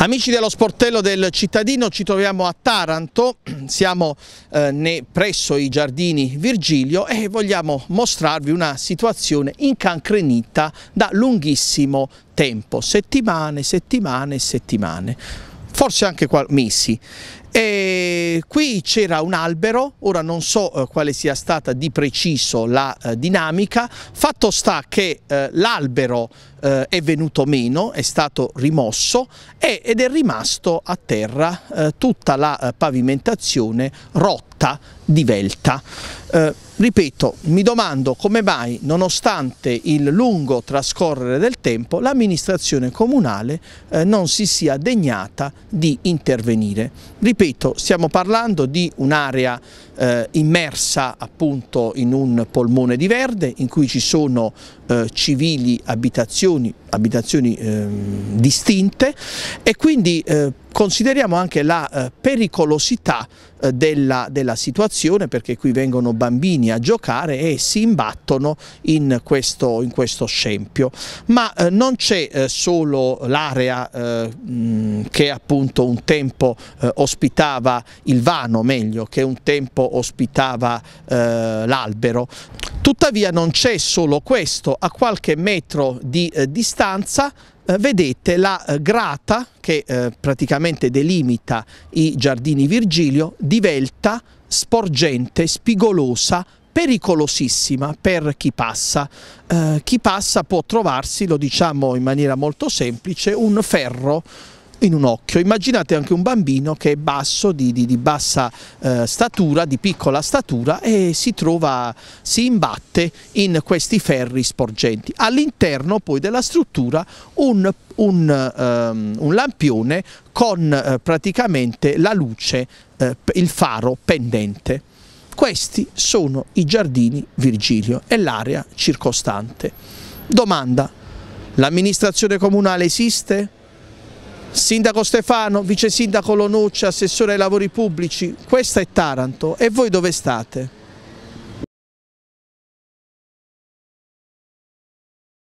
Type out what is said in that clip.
Amici dello sportello del cittadino ci troviamo a Taranto, siamo eh, presso i giardini Virgilio e vogliamo mostrarvi una situazione incancrenita da lunghissimo tempo, settimane, settimane, settimane forse anche mesi. E qui c'era un albero, ora non so eh, quale sia stata di preciso la eh, dinamica, fatto sta che eh, l'albero è venuto meno, è stato rimosso ed è rimasto a terra tutta la pavimentazione rotta, divelta. ripeto, mi domando come mai, nonostante il lungo trascorrere del tempo, l'amministrazione comunale non si sia degnata di intervenire. Ripeto, Ripeto, stiamo parlando di un'area eh, immersa appunto in un polmone di verde in cui ci sono eh, civili abitazioni, abitazioni eh, distinte e quindi eh, Consideriamo anche la eh, pericolosità eh, della, della, situazione perché qui vengono bambini a giocare e si imbattono in questo, in questo scempio. Ma eh, non c'è eh, solo l'area eh, che appunto un tempo eh, ospitava il vano, meglio, che un tempo ospitava l'albero. Tuttavia non c'è solo questo, a qualche metro di distanza eh, vedete la eh, grata che eh, praticamente delimita i giardini Virgilio divelta sporgente, spigolosa, pericolosissima per chi passa. Eh, chi passa può trovarsi, lo diciamo in maniera molto semplice, un ferro in un occhio. Immaginate anche un bambino che è basso, di, di, di bassa eh, statura, di piccola statura e si trova, si imbatte in questi ferri sporgenti. All'interno poi della struttura un, un, um, un lampione con eh, praticamente la luce, eh, il faro pendente. Questi sono i giardini Virgilio e l'area circostante. Domanda, l'amministrazione comunale esiste? Sindaco Stefano, vice sindaco Lonuccia, assessore ai lavori pubblici, questa è Taranto e voi dove state?